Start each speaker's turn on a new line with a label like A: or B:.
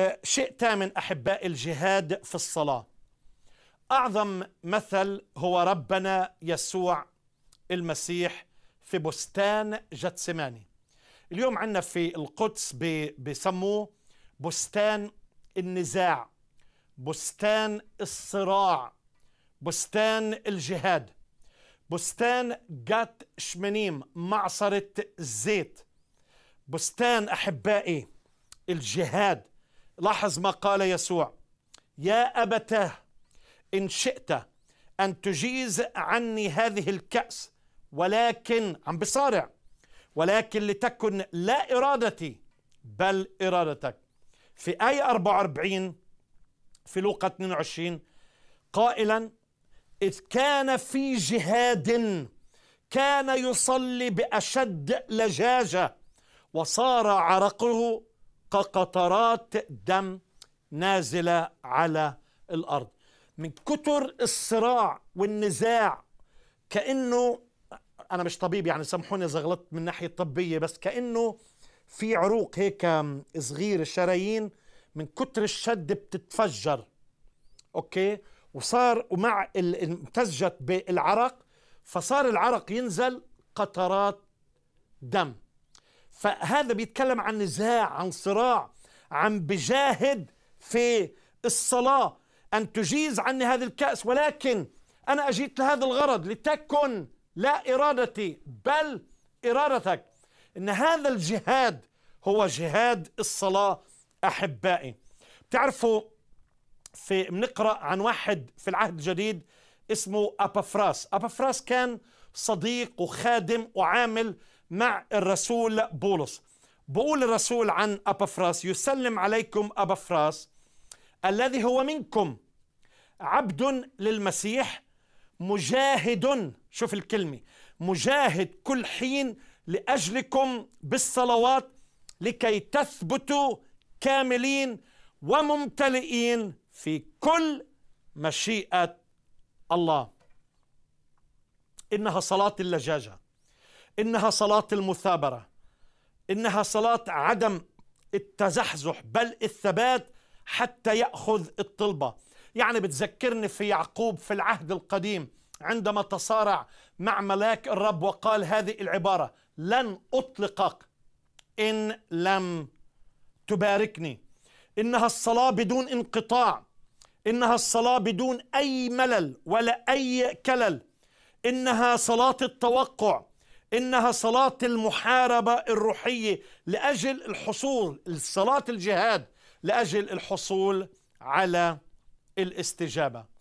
A: آه، شيء ثامن احباء الجهاد في الصلاه اعظم مثل هو ربنا يسوع المسيح في بستان جتسماني اليوم عندنا في القدس بسموه بستان النزاع بستان الصراع بستان الجهاد بستان جات شمنيم معصرة الزيت بستان أحبائي الجهاد لاحظ ما قال يسوع يا أبتاه إن شئت أن تجيز عني هذه الكأس ولكن عم بصارع ولكن لتكن لا إرادتي بل إرادتك في آية 44 في لوقا 22 قائلا إذ كان في جهاد كان يصلي بأشد لجاجة وصار عرقه كقطرات دم نازله على الارض من كتر الصراع والنزاع كانه انا مش طبيب يعني سامحوني اذا غلطت من الناحيه الطبيه بس كانه في عروق هيك صغيره شرايين من كتر الشد بتتفجر اوكي وصار ومع امتزجت بالعرق فصار العرق ينزل قطرات دم فهذا بيتكلم عن نزاع عن صراع عن بجاهد في الصلاة أن تجيز عني هذا الكأس ولكن أنا أجيت لهذا الغرض لتكن لا إرادتي بل إرادتك إن هذا الجهاد هو جهاد الصلاة أحبائي بتعرفوا في بنقرأ عن واحد في العهد الجديد اسمه أبافراس أبافراس كان صديق وخادم وعامل مع الرسول بولس بقول الرسول عن أبافراس يسلم عليكم أبافراس الذي هو منكم عبد للمسيح مجاهد شوف الكلمة مجاهد كل حين لأجلكم بالصلوات لكي تثبتوا كاملين وممتلئين في كل مشيئة الله إنها صلاة اللجاجة انها صلاه المثابره انها صلاه عدم التزحزح بل الثبات حتى ياخذ الطلبه يعني بتذكرني في يعقوب في العهد القديم عندما تصارع مع ملاك الرب وقال هذه العباره لن اطلقك ان لم تباركني انها الصلاه بدون انقطاع انها الصلاه بدون اي ملل ولا اي كلل انها صلاه التوقع إنها صلاة المحاربة الروحية لأجل الحصول صلاة الجهاد لأجل الحصول على الاستجابة